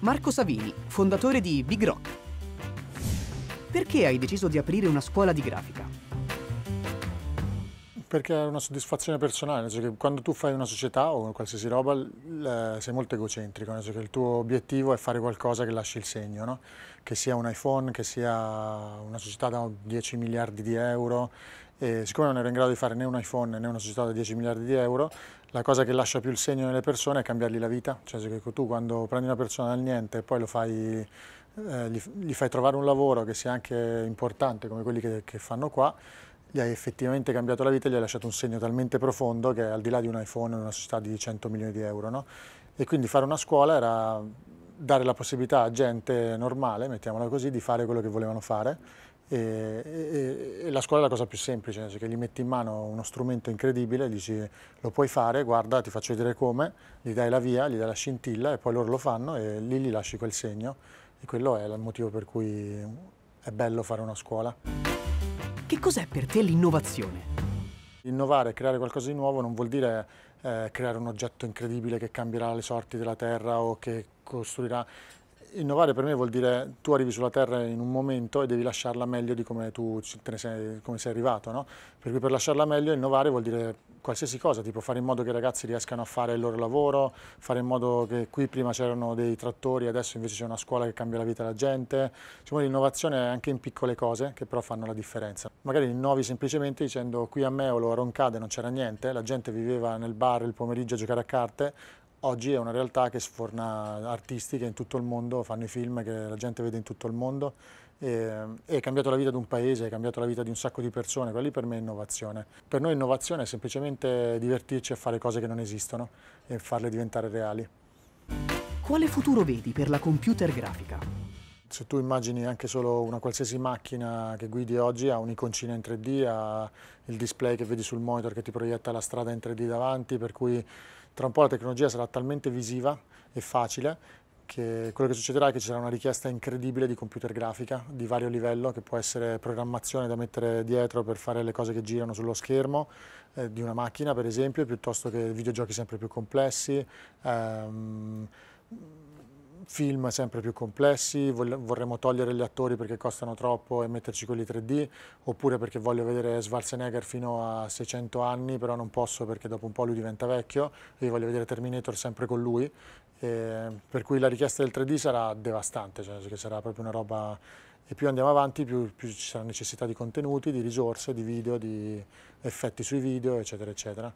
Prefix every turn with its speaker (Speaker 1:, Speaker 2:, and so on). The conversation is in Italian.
Speaker 1: Marco Savini, fondatore di Big Rock. Perché hai deciso di aprire una scuola di grafica? Perché è una soddisfazione personale, nel che quando tu fai una società o qualsiasi roba sei molto egocentrico, nel che il tuo obiettivo è fare qualcosa che lasci il segno, no? che sia un iPhone, che sia una società da 10 miliardi di euro. E siccome non ero in grado di fare né un iPhone né una società da 10 miliardi di euro, la cosa che lascia più il segno nelle persone è cambiargli la vita. Cioè che tu quando prendi una persona dal niente e poi lo fai eh, gli, gli, fai trovare un lavoro che sia anche importante come quelli che, che fanno qua, gli hai effettivamente cambiato la vita e gli hai lasciato un segno talmente profondo che al di là di un iPhone è una società di 100 milioni di euro. No? E quindi fare una scuola era dare la possibilità a gente normale, mettiamola così, di fare quello che volevano fare. E, e, e la scuola è la cosa più semplice, cioè che gli metti in mano uno strumento incredibile, gli dici lo puoi fare, guarda, ti faccio vedere come, gli dai la via, gli dai la scintilla e poi loro lo fanno e lì gli lasci quel segno. E quello è il motivo per cui è bello fare una scuola. Che cos'è per te l'innovazione? Innovare, creare qualcosa di nuovo non vuol dire eh, creare un oggetto incredibile che cambierà le sorti della Terra o che costruirà innovare per me vuol dire tu arrivi sulla Terra in un momento e devi lasciarla meglio di come tu sei, come sei arrivato, no? Per cui per lasciarla meglio innovare vuol dire qualsiasi cosa, tipo fare in modo che i ragazzi riescano a fare il loro lavoro, fare in modo che qui prima c'erano dei trattori, adesso invece c'è una scuola che cambia la vita alla gente. Diciamo l'innovazione è anche in piccole cose che però fanno la differenza. Magari innovi semplicemente dicendo qui a Meolo a Roncade non c'era niente, la gente viveva nel bar il pomeriggio a giocare a carte, Oggi è una realtà che sforna artisti che in tutto il mondo fanno i film che la gente vede in tutto il mondo e, e è cambiato la vita di un paese, è cambiato la vita di un sacco di persone, quella lì per me è innovazione. Per noi innovazione è semplicemente divertirci a fare cose che non esistono e farle diventare reali. Quale futuro vedi per la computer grafica? se tu immagini anche solo una qualsiasi macchina che guidi oggi ha un'iconcina in 3D, ha il display che vedi sul monitor che ti proietta la strada in 3D davanti, per cui tra un po' la tecnologia sarà talmente visiva e facile che quello che succederà è che ci sarà una richiesta incredibile di computer grafica di vario livello, che può essere programmazione da mettere dietro per fare le cose che girano sullo schermo eh, di una macchina, per esempio, piuttosto che videogiochi sempre più complessi. Ehm, film sempre più complessi, vorremmo togliere gli attori perché costano troppo e metterci quelli 3D, oppure perché voglio vedere Schwarzenegger fino a 600 anni, però non posso perché dopo un po' lui diventa vecchio, e voglio vedere Terminator sempre con lui, per cui la richiesta del 3D sarà devastante, cioè che sarà proprio una roba... E più andiamo avanti, più, più ci sarà necessità di contenuti, di risorse, di video, di effetti sui video, eccetera, eccetera.